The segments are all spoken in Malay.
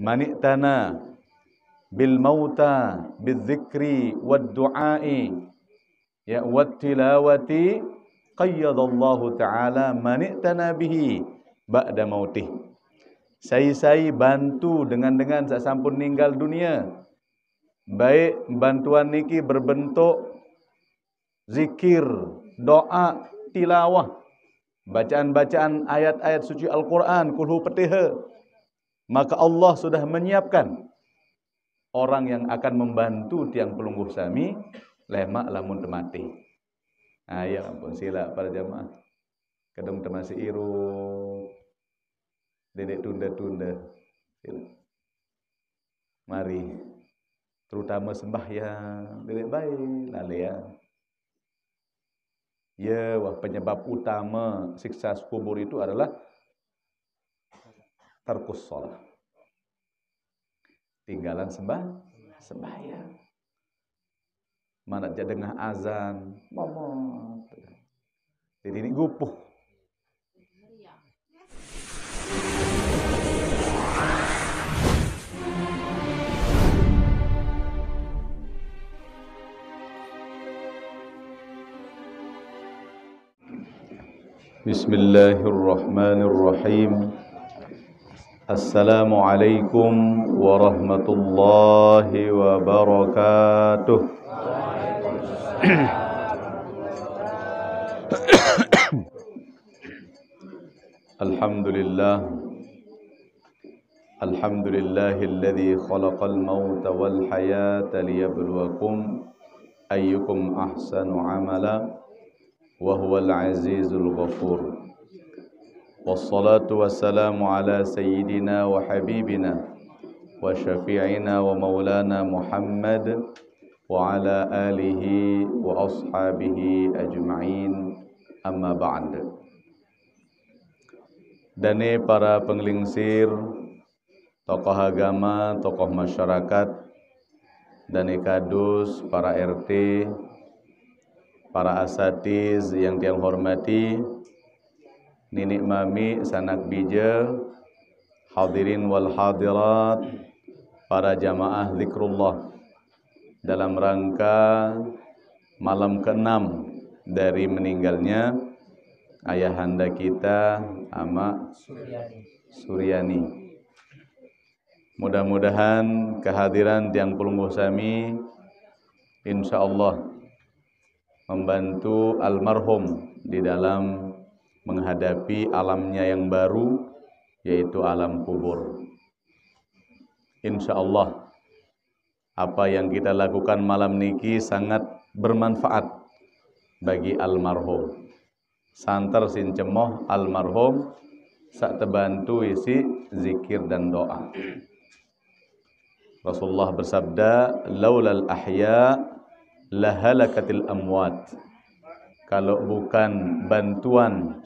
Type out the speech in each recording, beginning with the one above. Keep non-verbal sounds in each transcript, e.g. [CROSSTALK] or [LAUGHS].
manitana bil mauta bil zikri wad du'ai ya wat tilawati qayyadallahu ta'ala manitana bihi ba'da mautih sai-sai bantu dengan dengan sak sampun ninggal dunia baik bantuan niki berbentuk zikir doa tilawah bacaan-bacaan ayat-ayat suci Al-Qur'an kulhu petihe maka Allah sudah menyiapkan orang yang akan membantu tiang pelungguh sami lemak lamun temati. Nah, ya ampun sila para jamaah. Kedung temasi iru. Dedek tunda-tunda. Mari. Terutama sembah yang Dedek baik. Lali ya. Ya, wah penyebab utama siksa kubur itu adalah terkus sholat. Tinggalan sembah, sembahyang. Mana jadi dengar azan, momot. Jadi ini gupuh. Bismillahirrahmanirrahim. السلام عليكم ورحمة الله وبركاته [COUGHS] الحمد لله الحمد لله الذي خلق الموت والحياة ليبلوكم أيكم أحسن عملا وهو العزيز الغفور والصلاة والسلام على سيدنا وحبيبنا وشفيعنا ومولانا محمد وعلى آله وأصحابه أجمعين أما بعد Dani para penglingsir, tokoh agama, tokoh masyarakat, dani kadus, para RT, para asatiz yang dihormati, hormati, Nini Mami, Sanak Bija, Hadirin wal Hadirat, para jamaah zikrullah dalam rangka malam ke-6 dari meninggalnya ayahanda kita Ama Suryani. Suryani. Mudah-mudahan kehadiran Tiang Pulungguh Sami insyaallah membantu almarhum di dalam menghadapi alamnya yang baru yaitu alam kubur. Insya Allah apa yang kita lakukan malam niki sangat bermanfaat bagi almarhum. Santer sin cemoh almarhum sak terbantu isi zikir dan doa. Rasulullah bersabda, "Laulal ahya lahalakatil amwat." kalau bukan bantuan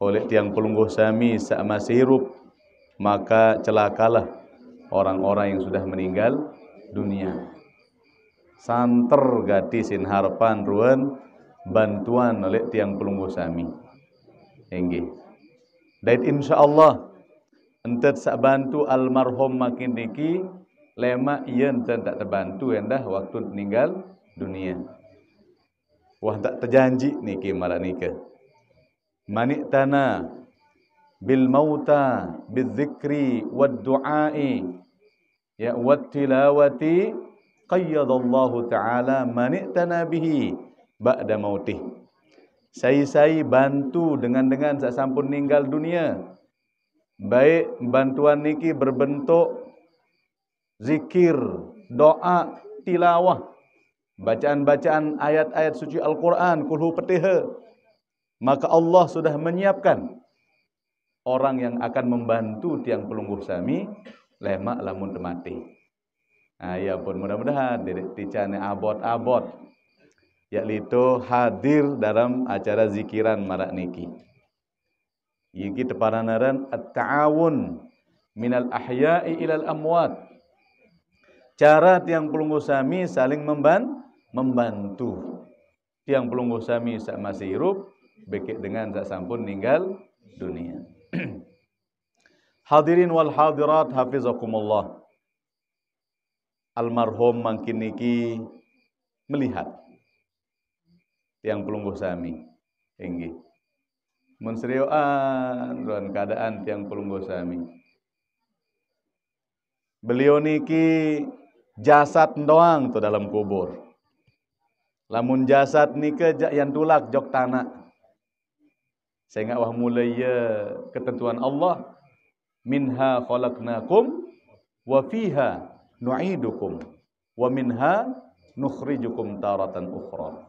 oleh tiang pelungguh sami saat masih hidup maka celakalah orang-orang yang sudah meninggal dunia santer sin harapan ruan bantuan oleh tiang pelungguh sami enggih dan insyaallah entar sak bantu almarhum makin niki lemak ien tak terbantu endah waktu meninggal dunia. Wah tak terjanji nikah malah nikah. Manik tana bil mauta bil zikri wad du'ai ya wad tilawati Allah ta'ala manik tana bihi ba'da mauti. Sai-sai bantu dengan-dengan saat sampun meninggal dunia. Baik bantuan niki berbentuk zikir, doa, tilawah bacaan-bacaan ayat-ayat suci Al-Quran, kulhu petiha, maka Allah sudah menyiapkan orang yang akan membantu tiang pelungguh sami, lemak lamun temati. Nah, ya pun mudah-mudahan, dicane abot-abot, yaitu hadir dalam acara zikiran marak niki. Iki teparanaran at-ta'awun minal ahya'i ilal amwat. Cara tiang pelunggu sami saling membantu membantu tiang pelunggu sami sak masih hirup bekek dengan sak sampun meninggal dunia [CLEARS THROAT] hadirin wal hadirat hafizakumullah almarhum mangkin niki melihat tiang pelunggu sami inggih mun dan keadaan tiang pelunggu sami beliau niki jasad doang tu dalam kubur Lamun jasad ni ke yang tulak jok tanah. Saya ingat wah mulai ketentuan Allah. Minha khalaqnakum wa fiha nu'idukum wa minha nukhrijukum taratan ukhra.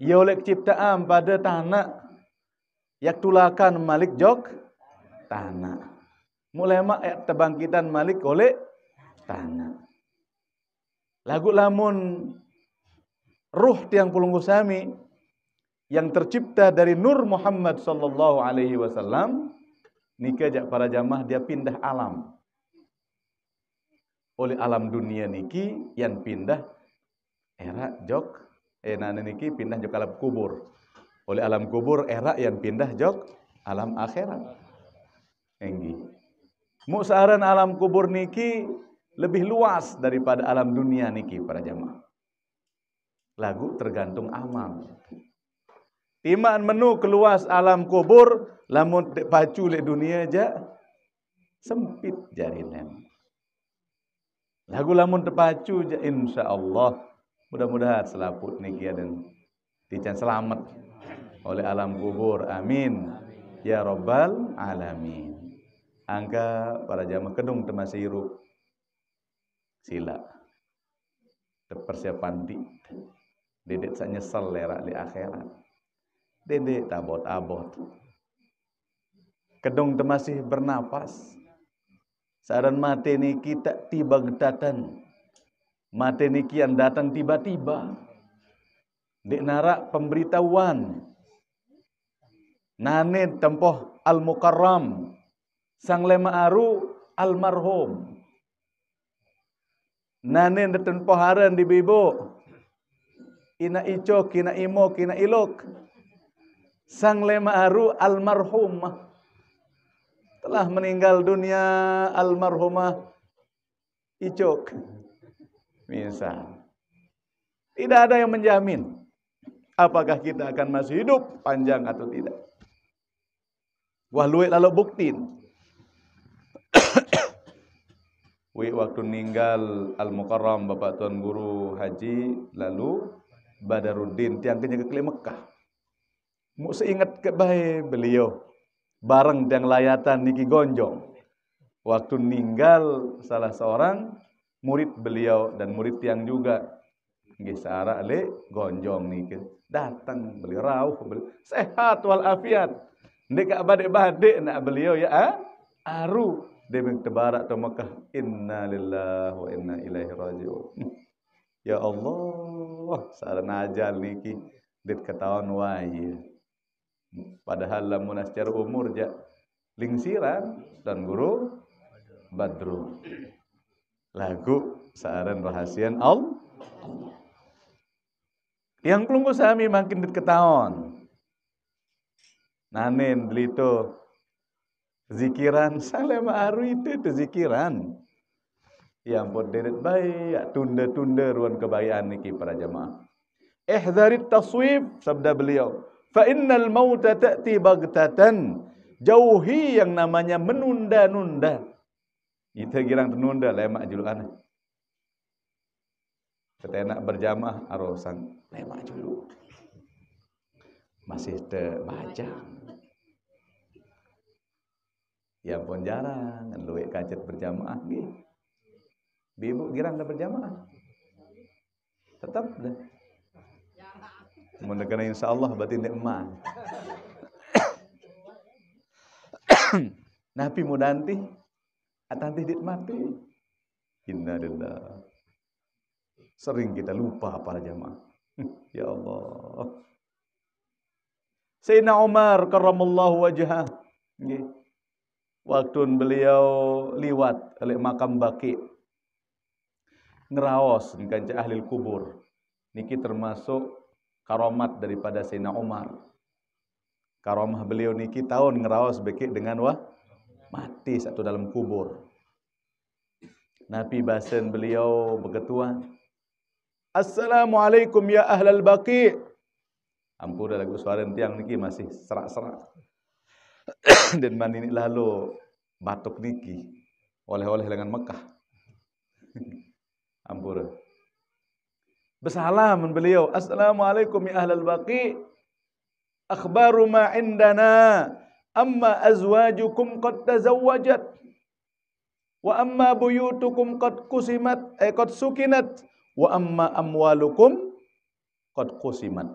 Ia oleh ciptaan pada tanah yang tulakan malik jok tanah. Mulai mak yang terbangkitan malik oleh tanah. Lagu lamun ruh tiang Pulung sami yang tercipta dari Nur Muhammad sallallahu alaihi wasallam nika jak para jamaah dia pindah alam oleh alam dunia niki yang pindah era jok eh nana niki pindah jok alam kubur oleh alam kubur era yang pindah jok alam akhirat enggi musaran alam kubur niki lebih luas daripada alam dunia niki para jamaah lagu tergantung amal. Timan menu keluas alam kubur, lamun pacu le dunia aja sempit jarinan. Lagu lamun terpacu aja, insya Allah mudah-mudahan selaput nikah dan dijan selamat oleh alam kubur. Amin. Ya Robbal Alamin. Angka para jamaah kedung temasiru sila terpersiapan di. Dedek tak nyesel lerak di akhirat. Dedek bot abot Kedung tu masih bernafas. Saran mati ni kita tiba getatan. Mati ni kian datang tiba-tiba. Di narak pemberitahuan. Nane tempoh al-mukarram. Sang lema aru almarhum. Nane tempoh haran di bibuk ina ico kina imo kina ilok sang lemaru almarhumah telah meninggal dunia almarhumah icok minsa tidak ada yang menjamin apakah kita akan masih hidup panjang atau tidak wah luet lalu buktin Wih waktu meninggal Al-Mukarram Bapak Tuan Guru Haji lalu Badaruddin tiang kenyang ke Mekah. Mu seingat ke bae beliau bareng dengan layatan niki gonjong. Waktu meninggal salah seorang murid beliau dan murid tiang juga nggih sara le gonjong niki datang beli rauh beliau. sehat wal afiat ndek ka badek-badek nak beliau ya ah? aru demen tebarak to Mekah inna lillahi wa inna ilaihi raji'un [LAUGHS] ya Allah wah sarana ajal niki dit ketahuan wae padahal lamun secara umur ja lingsiran dan guru badru lagu saaran rahasia Allah yang kelungku sami makin dit ketahuan nanen delito zikiran salem aru itu zikiran yang pun berderet baik tunda-tunda ruan kebaikan niki para jemaah ihdharit taswif sabda beliau fa innal maut ta'ti baghtatan jauhi yang namanya menunda-nunda kita lah, tenunda lemak julukan kita nak berjamaah arusan lemak juluk masih terbaca yang ya pun jarang luik kacet berjamaah gitu Bibu girang dah berjamaah. Tetap dah. Mula kena insya Allah berarti nikmat. [COUGHS] Nabi muda nanti. Atanti mati. Inna lillah. Sering kita lupa para lah jamaah. [LAUGHS] ya Allah. Sayyidina Umar karamallahu wajah. Okay. Waktu beliau liwat oleh makam Baqi' ngeraos dengan ahli kubur. Niki termasuk karomat daripada Sina Umar. Karomah beliau niki tahun ngeraos bekik dengan wah mati satu dalam kubur. Nabi basen beliau begetua. Assalamualaikum ya ahlal baki. Ampun lagu suara tiang niki masih serak-serak. [COUGHS] Dan mandi ini lalu batuk niki. Oleh-oleh dengan Mekah ampura. dengan beliau. Assalamualaikum ya ahlal baqi. Akhbaru ma indana amma azwajukum qad tazawwajat wa amma buyutukum qad kusimat eh qad sukinat wa amma amwalukum qad kusimat.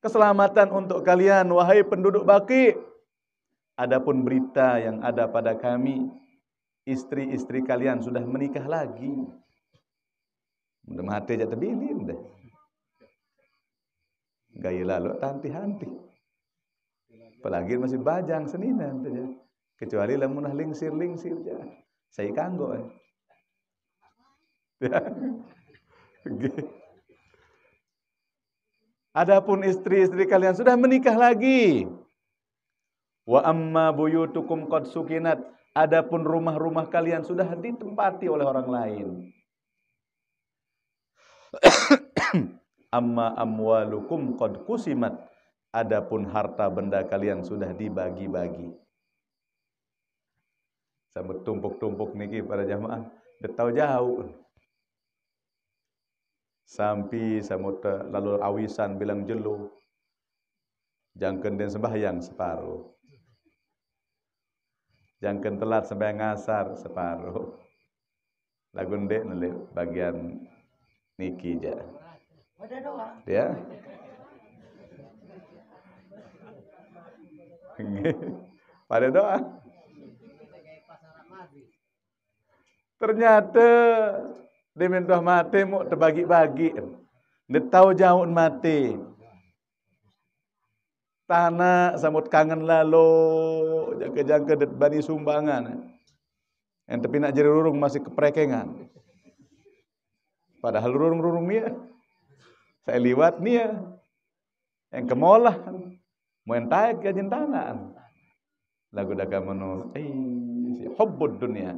Keselamatan untuk kalian wahai penduduk Baqi. Adapun berita yang ada pada kami istri-istri kalian sudah menikah lagi. Mudah mati aja terbilin deh. Gaya lalu tanti hanti. Apalagi masih bajang seninan. Ya. Kecuali lamunah lingsir-lingsir aja. Saya kanggo ya. [LAUGHS] Adapun istri-istri kalian sudah menikah lagi. Wa amma buyutukum qad sukinat Adapun rumah-rumah kalian sudah ditempati oleh orang lain. [COUGHS] Amma amwalukum qad kusimat. Adapun harta benda kalian sudah dibagi-bagi. Saya bertumpuk-tumpuk niki pada jamaah. tahu jauh. Sampai saya eh, lalu awisan bilang jeluh. Jangan kendin sembahyang separuh jangan kentelat sampai ngasar separuh lagu ndek nulis bagian niki ja ya [LAUGHS] pada doa ternyata dimintah mati mau terbagi-bagi Nde tahu jauh mati tanah sambut kangen lalu jangka-jangka bani sumbangan yang tapi nak jadi rurung masih keprekengan padahal rurung-rurung dia ya. saya liwat ni ya yang kemolah muentai kajin ya, tanah lagu daga menu eh, si dunia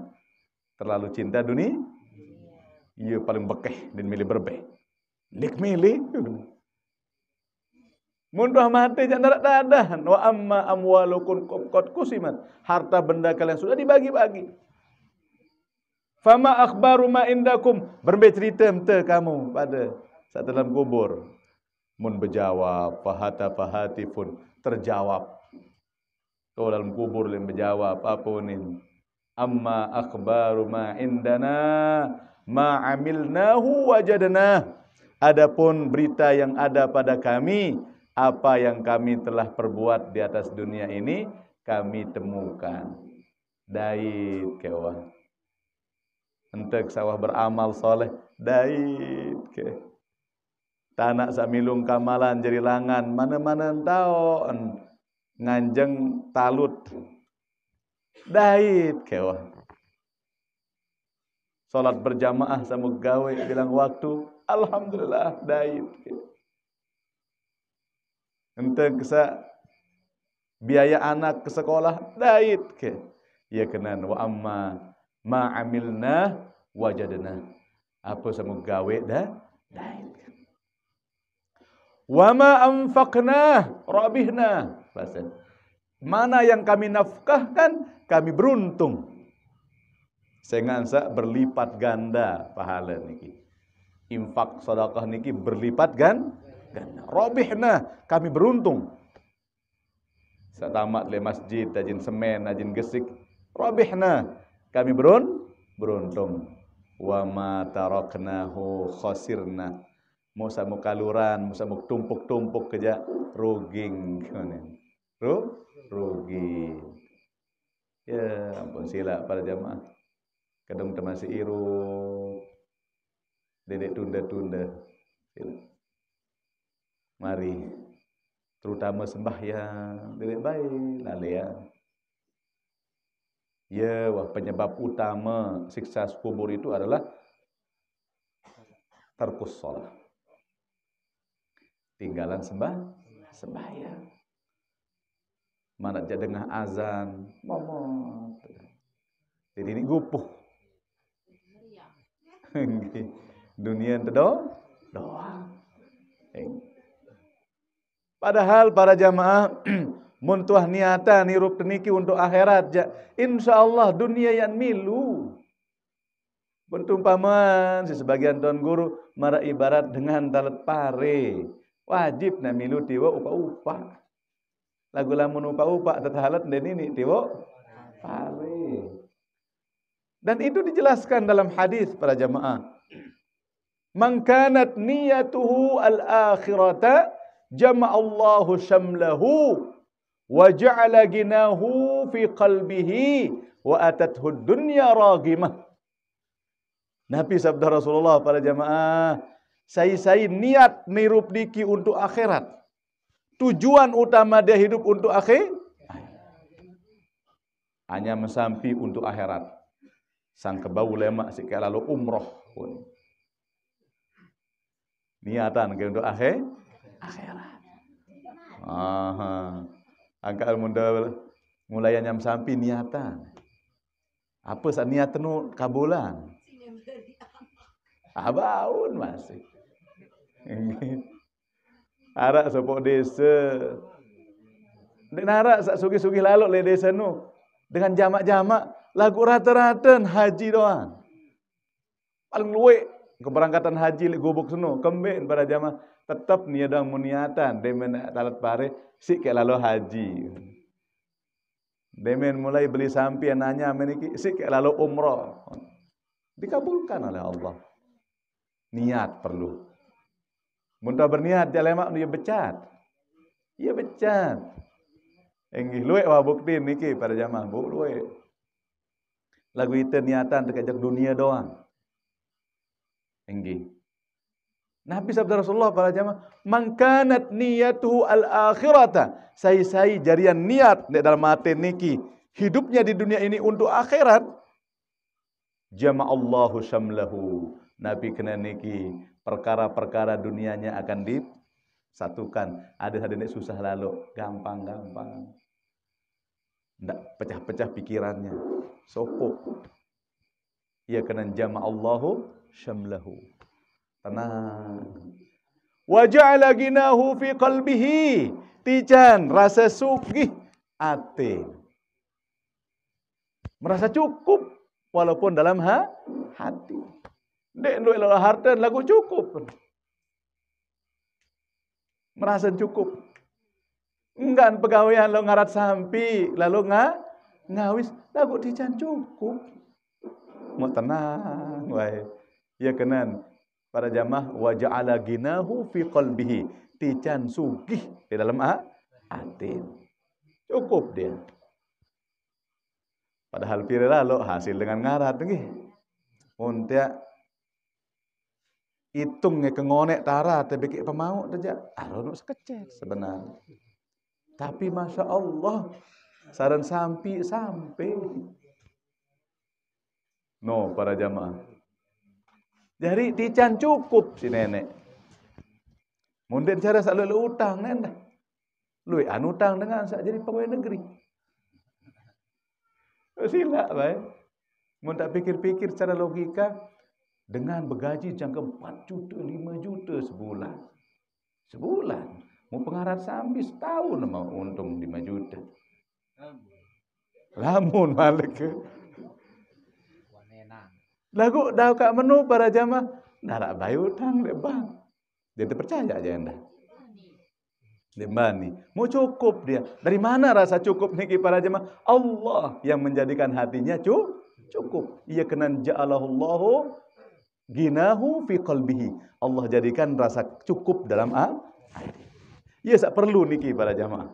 terlalu cinta dunia iya paling bekeh dan milih berbeh nik milih Mundah mati jangan darat dadahan. Wa amma amwalukun kot kusiman. Harta benda kalian sudah dibagi-bagi. Fama akhbaru ma indakum. Berbe cerita mte kamu pada saat dalam kubur. Mun berjawab. Fahata fahati pun terjawab. Kau dalam kubur yang berjawab. Apa ini? Amma akhbaru ma indana ma amilnahu wajadana. Adapun berita yang ada pada Kami apa yang kami telah perbuat di atas dunia ini kami temukan dait kewa entek sawah beramal soleh dait ke tanak samilung kamalan jadi langan mana mana tahu, nganjeng talut dait kewa Solat berjamaah sama gawe bilang waktu alhamdulillah dait ke. Entah kesa biaya anak ke sekolah dait ke. Ya kenan wa amma ma amilna wajadna. Apa samo gawe dah dait. Wa ma anfaqna rabihna. Bahasa. Mana yang kami nafkahkan kami beruntung. Sengan sa berlipat ganda pahala niki. Infak sedekah niki berlipat ganda ganda. Robihna kami beruntung. Saya tamat le masjid, tajin semen, tajin gesik. Robihna kami berun beruntung. Wa ma taraknahu khasirna. Musa mukaluran, musa muk tumpuk-tumpuk kerja ruging. [LAUGHS] Ru? Rugi. Ya, ampun sila, para jamaah. Kadang-kadang masih iru. Dedek tunda -tunda mari terutama sembah yang lebih baik lalu ya ya wah penyebab utama siksa kubur itu adalah terkus sholat tinggalan sembah sembah ya. mana jadi dengar azan momo jadi ini gupuh [LAUGHS] dunia terdoa doa, doa. Padahal para jamaah [CLEARS THROAT] muntuah niatan hirup teniki untuk akhirat. Ja, InsyaAllah dunia yang milu. Bentumpaman si sebagian tuan guru mara ibarat dengan talat pare. Wajib na milu tiwa upa-upa. Lagu lamun upa-upa tetahalat dan ini tiwa pare. Dan itu dijelaskan dalam hadis para jamaah. [CLEARS THROAT] Mangkanat niyatuhu al-akhirata jama' Allahu shamlahu wa ja'ala ginahu fi qalbihi wa atathu dunya ragimah Nabi sabda Rasulullah pada jamaah sai-sai niat mirup diki untuk akhirat tujuan utama dia hidup untuk akhir hanya mesampi untuk akhirat sang kebau lemak sikai lalu umroh pun niatan ke untuk akhir akhirat. Aha. Angka Almunda mulai nyam sampai niatan. Apa sah niat tu kabulan? Abaun masih. [LAUGHS] Arak sepok desa. Dengan arak sah sugi-sugi lalu le desa nu dengan jamak-jamak lagu rata-rata haji doang. Paling luwe keberangkatan haji le gubuk senu kembin pada jamak tetap niat dong muniatan demen talat pare si ke lalu haji demen mulai beli sampi yang nanya meniki si ke lalu umroh dikabulkan oleh Allah niat perlu munta berniat dia lemak dia becat Ia becat Enggih luwe Wah bukti niki pada jamaah bu luwe lagu itu niatan dekat dunia doang enggih Nabi sabda Rasulullah para jemaah, "Man kanat niyyatuhu al-akhirata, sai-sai jarian niat nek dalam mate niki, hidupnya di dunia ini untuk akhirat, jama Allahu syamlahu." Nabi kena niki perkara-perkara dunianya akan disatukan. Ada hade nek susah lalu, gampang-gampang. Ndak pecah-pecah pikirannya. Sopo. Ia kena jama Allahu syamlahu. Tenang. Oh. Waja'ala ginahu fi qalbihi. Tijan, rasa sugih hati. Merasa cukup walaupun dalam ha? hati. Dek nduk lalu harta lagu cukup. Merasa cukup. Enggan pegawaian lo ngarat sampi, lalu nga ngawis lagu tijan cukup. Mau tenang, wae. Ya kenan, para jamaah wa ja'ala ginahu fi qalbihi tican sugih di dalam ha? hati cukup dia padahal pire lalu hasil dengan ngarat nggih mun hitung hitungnya kengonek tara tapi kayak pemau saja aron ah, sekecil sebenarnya tapi masya Allah saran sampi sampai no para jamaah jadi tican cukup si nenek. Mundin cara sak lalu utang nen Lui an utang dengan sak jadi pegawai negeri. Sila bae. Mun tak pikir-pikir secara logika dengan begaji jangka empat juta lima juta sebulan. Sebulan. Mau pengarat sambil setahun mau untung lima juta. Lamun malek. Lamun Lagu dah kat menu para jamaah. Dah nak lah bayu tang lebang. Dia terpercaya aja anda. Lebang ni. Mau cukup dia. Dari mana rasa cukup ni para jamaah? Allah yang menjadikan hatinya cukup. Ia kenan ja'alahullahu ginahu fi qalbihi. Allah jadikan rasa cukup dalam hati. Ia tak perlu ni para jamaah.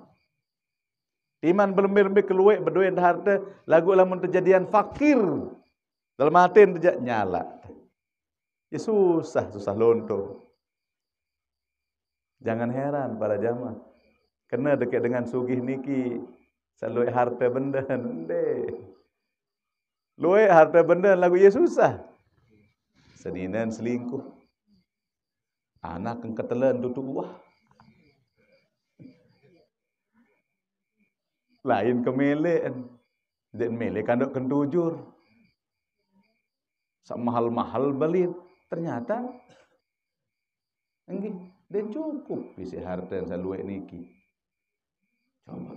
Iman berlembir-lembir keluik berduit harta. Lagu lamun terjadian Fakir. Dalam hati dia nyala. Ya susah, susah lontoh. Jangan heran pada jamaah. Kena dekat dengan sugih niki. Seluai harta benda. [LAUGHS] Luai harta benda lagu ya susah. Seninan selingkuh. Anak yang ketelan duduk wah. Lain kemelek. Dan melek kandok kentujur. mahal-mahal beli ternyata enggih dan cukup bisa harta yang saya niki coba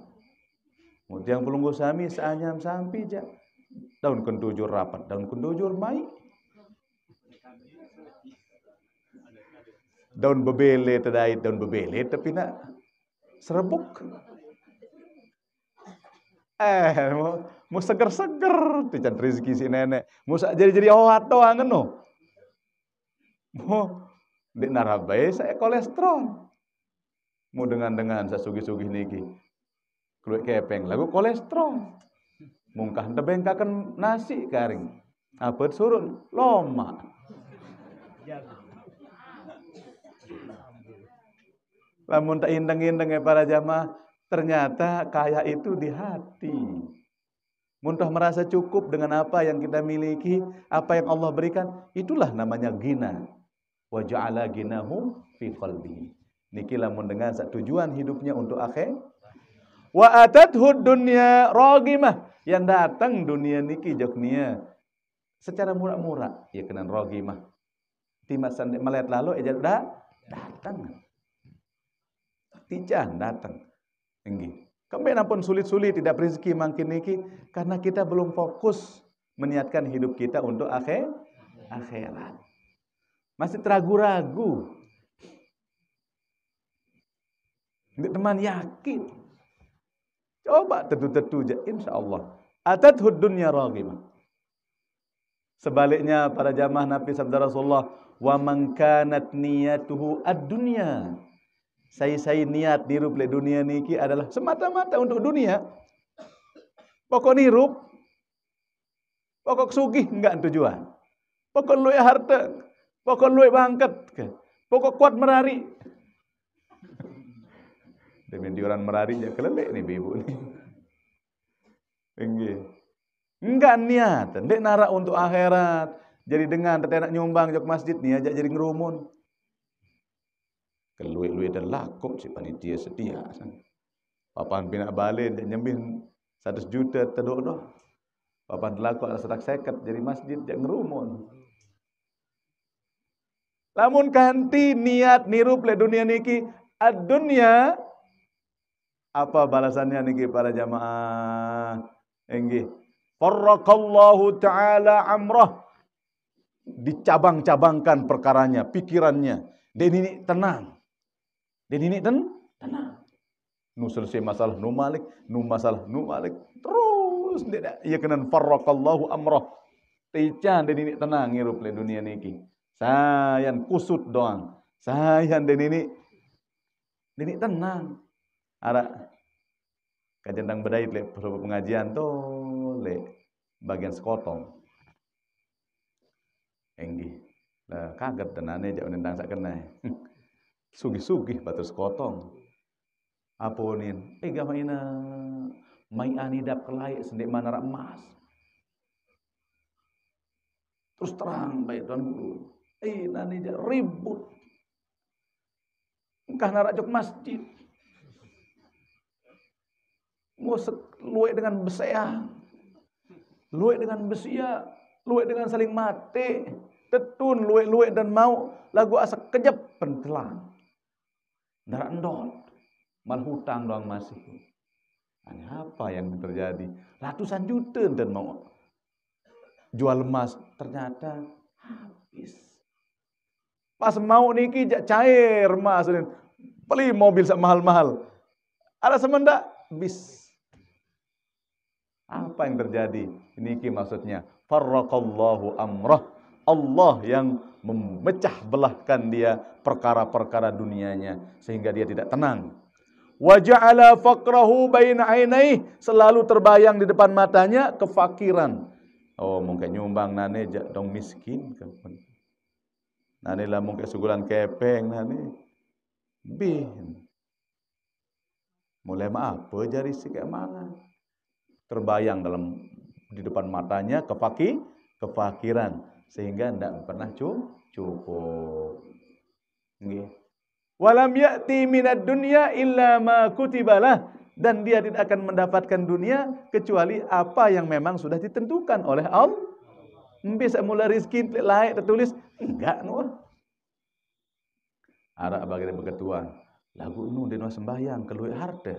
kemudian pelunggu sami seanyam sampi ja daun kendujur rapat daun kendujur baik daun bebele terdait daun bebele tapi nak serbuk Eh, mau, mau seger-seger pijat rezeki si nenek. Mau jadi-jadi oh atau angin kan, no. Mau di narabai ya, saya kolesterol. Mau dengan-dengan saya sugi-sugi niki. keluak kepeng lagu kolesterol. Mungkah tebeng kakan nasi kering. Abad surut loma. Lamun tak indeng-indeng ya para jamaah. Ternyata kaya itu di hati. Muntah merasa cukup dengan apa yang kita miliki, apa yang Allah berikan, itulah namanya gina. Wa ja'ala ginahu fi qalbi. Niki lamun dengan tujuan hidupnya untuk akhir. Wa atadhu dunya ragimah. Yang datang dunia niki joknia secara murah-murah ya kenan ragimah. Timasan melihat lalu ya datang. Tijan datang. tinggi. Kemana pun sulit-sulit tidak rezeki makin tinggi karena kita belum fokus meniatkan hidup kita untuk akhir akhirat. Masih ragu-ragu. teman yakin. Coba tentu-tentu aja insyaallah. Atadhud dunya raghiman. Sebaliknya para jamaah Nabi sabda Rasulullah, "Wa man kanat ad-dunya saya-saya niat dirup le dunia niki adalah semata-mata untuk dunia. Pokok nirup, pokok sugih enggak tujuan. Pokok luai harta, pokok luai bangkat, pokok kuat merari. Demi [LAUGHS] diorang merari je kelelek ni bibu ni. Enggak. Enggak niat, ndak narak untuk akhirat. Jadi dengan tetek nyumbang jok masjid ni ajak jadi ngerumun keluih-luih dan lakuk si panitia setia. Papan bina balik dia nyembin satu juta terduk tu. Papan terlaku ada serak seket jadi masjid yang ngerumun. Lamun kanti niat niru le dunia niki ad dunia apa balasannya niki para jamaah enggih farraqallahu taala amrah dicabang-cabangkan perkaranya pikirannya dan ini tenang dia dinik ten tenang. Nu selesai masalah nu malik, nu masalah nu malik. Terus dia dak ya kenan farraqallahu amrah. Tejan dia dinik tenang ngirup le dunia niki. Sayan kusut doang. Sayan dia dinik. Dinik tenang. Ara kajendang berdait le sebab pengajian tu le bagian sekotong. Enggih. Lah kaget tenane jak menendang sak kenai. [LAUGHS] sugi sugih batu sekotong. Aponin, eh gamaina eh, mai ani dap kelai sendik mana rak emas. Terus terang baik tuan guru, eh nani jadi ribut. Engkah nak jok masjid. Ngosek luwek dengan besia. Luwek dengan besia. Luwek dengan saling mati. Tetun luwek-luwek dan mau. Lagu asa kejap pentelah. Darandot. hutang doang masih. Ini apa yang terjadi? Ratusan juta dan mau jual emas. Ternyata habis. Pas mau niki cair emas. Beli mobil mahal-mahal. Ada semenda? Bis. Apa yang terjadi? Niki maksudnya. Farraqallahu amrah. Allah yang memecah belahkan dia perkara-perkara dunianya sehingga dia tidak tenang. Wajah ala faqrahu bain ainai selalu terbayang di depan matanya kefakiran. Oh mungkin nyumbang nane dong miskin kan. Nane lah mungkin sugulan kepeng nane. Bi Mulai maaf apa jari si kemangan. Terbayang dalam di depan matanya kefaki kefakiran sehingga tidak pernah cukup. Walam yakti minat dunia illa ma kutibalah dan dia tidak akan mendapatkan dunia kecuali apa yang memang sudah ditentukan oleh Allah. Mungkin semula rizki layak tertulis enggak nur. Ah. Arak bagai berketua. Lagu nun dengan sembahyang keluar harta.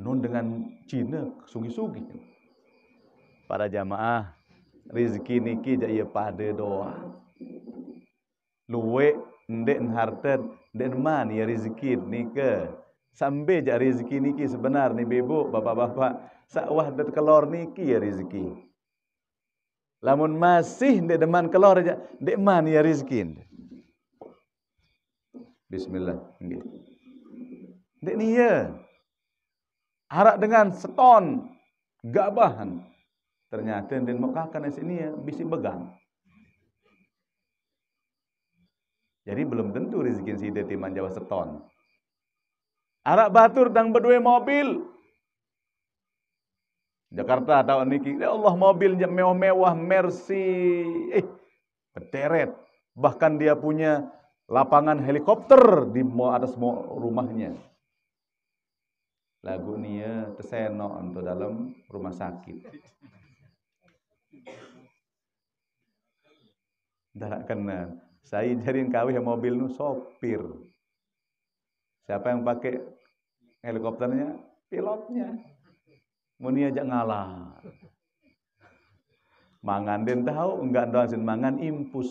Nun dengan Cina sungi-sungi. Para jamaah rezeki niki jaya pada doa. Luwe ndek harta ndek man ya rezeki nika. Sambil jak rezeki niki sebenar ni bebo bapa-bapa sak wah dat kelor niki ya rezeki. Lamun masih ndek deman kelor jak ndek man ya rezeki. Bismillah. Ndek ni ya. Harap dengan seton gabahan. Ternyata di Mekah kan sini ya, bisik begang. Jadi belum tentu rezeki si dia timan Jawa seton. Arak batur dan berdua mobil. Jakarta tahu niki. Ya Allah mobil mewah-mewah, mercy. Eh, berderet. Bahkan dia punya lapangan helikopter di atas rumahnya. Lagu ni ya, tersenok untuk dalam rumah sakit. Tidak kena. Saya jaring kawih mobil nu sopir. Siapa yang pakai helikopternya? Pilotnya. Muni aja ngalah. Mangan den tahu enggak doang sin mangan impus.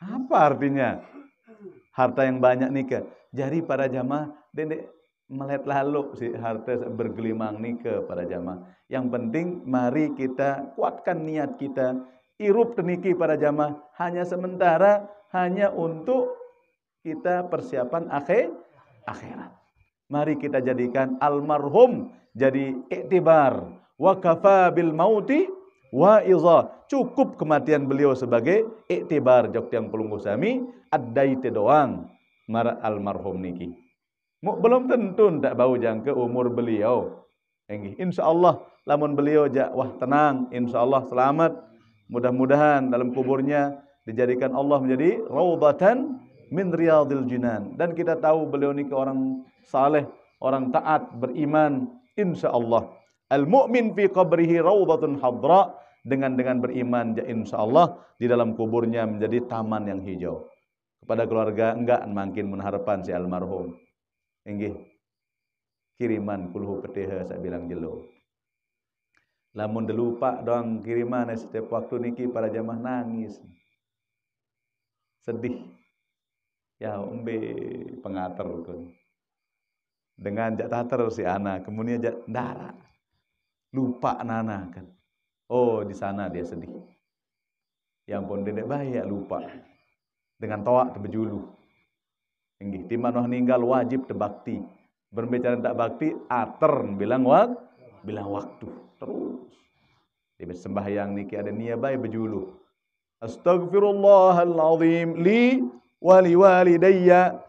Apa artinya? Harta yang banyak ke Jari para jamaah dendek melihat lalu si harta bergelimang ke para jamaah. Yang penting mari kita kuatkan niat kita hirup teniki para jamaah hanya sementara hanya untuk kita persiapan akhir akhirat. Mari kita jadikan almarhum jadi iktibar wa kafa bil mauti wa iza. Cukup kematian beliau sebagai iktibar jok tiang pelunggu sami addaite doang mar almarhum niki. Muk belum tentu ndak bau jang ke umur beliau. Engih insyaallah lamun beliau jak wah tenang insyaallah selamat Mudah-mudahan dalam kuburnya dijadikan Allah menjadi raudatan min riyadil jinan. Dan kita tahu beliau ini ke orang saleh, orang taat, beriman insyaallah. Al-mu'min fi qabrihi raudatun hadra dengan dengan beriman ya insyaallah di dalam kuburnya menjadi taman yang hijau. Kepada keluarga enggak makin mengharapkan si almarhum. Inggih. Kiriman kulhu petihe saya bilang jelo. Lamun lupa doang kiriman ya, setiap waktu niki para jamaah nangis. Sedih. Ya umbe pengater kan. Dengan jak tater si ana, kemudian jak dara. Lupa nana kan. Oh di sana dia sedih. Yang pun dedek bayak ya lupa. Dengan toak terbejulu. Tinggi. Timan wah ninggal wajib tebakti Berbicara tak bakti, atern bilang wajib bilang waktu terus. Di sembahyang ni ada niat baik berjulu. Astagfirullahalazim li wali walidayya.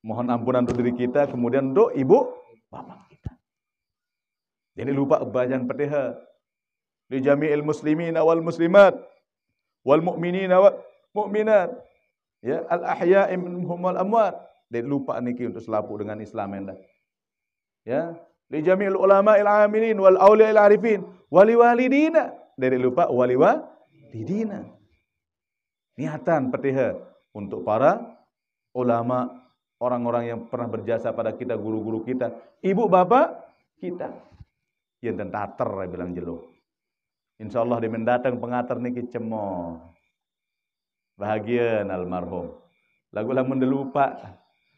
Mohon ampunan untuk diri kita kemudian untuk ibu bapa kita. Jadi lupa bacaan petiha. Li jami'il muslimin awal muslimat wal mu'minin wal mu'minat. Ya, al ahya'i minhum wal amwat. Dan lupa niki untuk selapuk dengan Islam anda. Ya, li jami'il ulama'il 'amilin wal awliya'il 'arifin wali walidina dari lupa wali walidina niatan petiha untuk para ulama orang-orang yang pernah berjasa pada kita guru-guru kita ibu bapa kita yang tentater saya bilang jelo insyaallah di mendatang pengater niki cemo bahagia almarhum lagu lamun delupa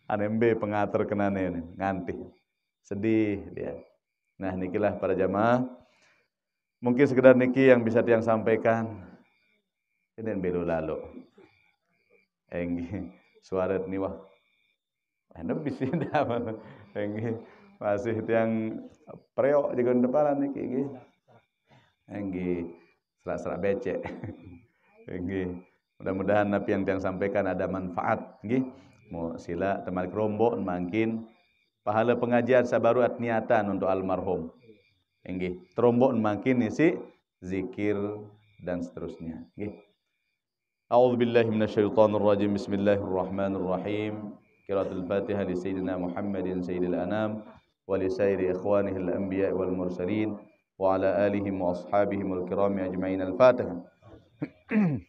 anembe pengater kenane nganti sedih dia. Nah, nikilah para jamaah. Mungkin sekedar niki yang bisa tiang sampaikan. Ini belu lalu. Enggi suara ni wah. Ana ah, bisi [LAUGHS] dah. Enggi masih tiang preok jigo depan lah niki nggih. Enggi serak-serak becek. [LAUGHS] Enggi mudah-mudahan napi yang tiang sampaikan ada manfaat nggih. Mo sila teman rombok makin Pahala pengajian sabaru at niatan untuk almarhum. Nggih. Terombok makin isi zikir dan seterusnya. Nggih. A'udzu billahi minasyaitonir rajim. Bismillahirrahmanirrahim. Qiraatul Fatihah li sayyidina Muhammadin sayyidil anam wa li sayyidi ikhwanihi al-anbiya wal mursalin wa ala alihi wa ashabihi al-kiram ajma'in al-Fatihah.